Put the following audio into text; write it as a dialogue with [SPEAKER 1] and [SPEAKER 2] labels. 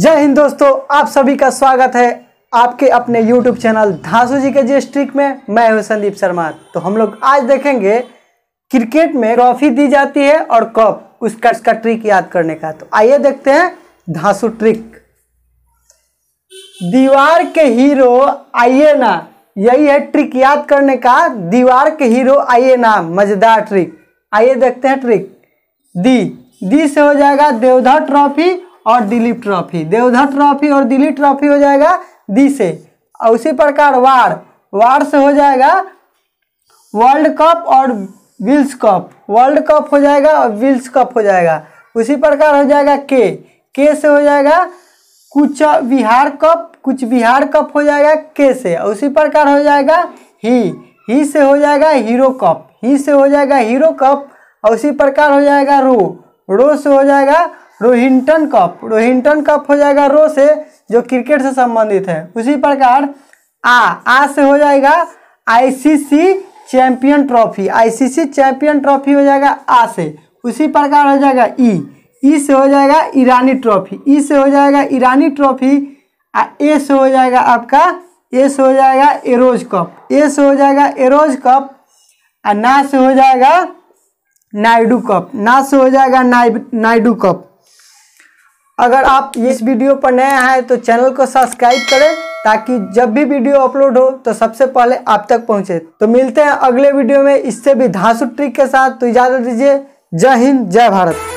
[SPEAKER 1] जय हिंद दोस्तों आप सभी का स्वागत है आपके अपने YouTube चैनल धांसू जी के जी स्ट्रिक में मैं हूं संदीप शर्मा तो हम लोग आज देखेंगे क्रिकेट में ट्रॉफी दी जाती है और कप उसका उसका ट्रिक याद करने का तो आइए देखते हैं धांसू ट्रिक दीवार के हीरो आइए ना यही है ट्रिक याद करने का दीवार के हीरो आइए ना मजेदार ट्रिक आइए देखते हैं ट्रिक दी दी से हो जाएगा देवधा ट्रॉफी और दिलीप ट्रॉफी देवधर ट्रॉफी और दिलीप ट्रॉफी हो जाएगा दी से और उसी प्रकार वार वार से हो जाएगा वर्ल्ड कप और विल्स कप वर्ल्ड कप हो जाएगा और विल्स कप हो जाएगा उसी प्रकार हो जाएगा के के से हो जाएगा कुछ बिहार कप कुछ बिहार कप हो जाएगा के से उसी प्रकार हो जाएगा ही ही से हो जाएगा हीरो कप ही से हो जाएगा हीरो कप और उसी प्रकार हो जाएगा रो रो से हो जाएगा रोहिंटन कप रोहिंटन कप हो जाएगा रो से जो क्रिकेट से संबंधित है उसी प्रकार आ आ से हो जाएगा ICC champion trophy ICC champion trophy हो जाएगा आ से उसी प्रकार हो जाएगा ई ई से हो जाएगा ईरानी ट्रॉफी ई से हो जाएगा ईरानी ट्रॉफी आ ए से हो जाएगा आपका ए से हो जाएगा एरोज कप ए से हो जाएगा एरोज कप आ ना से हो जाएगा नायडू कप ना से हो जाएगा नायडू कप अगर आप इस वीडियो पर नए आए तो चैनल को सब्सक्राइब करें ताकि जब भी वीडियो अपलोड हो तो सबसे पहले आप तक पहुंचे तो मिलते हैं अगले वीडियो में इससे भी धांसू ट्रिक के साथ तो इजाज़त दीजिए जय हिंद जय भारत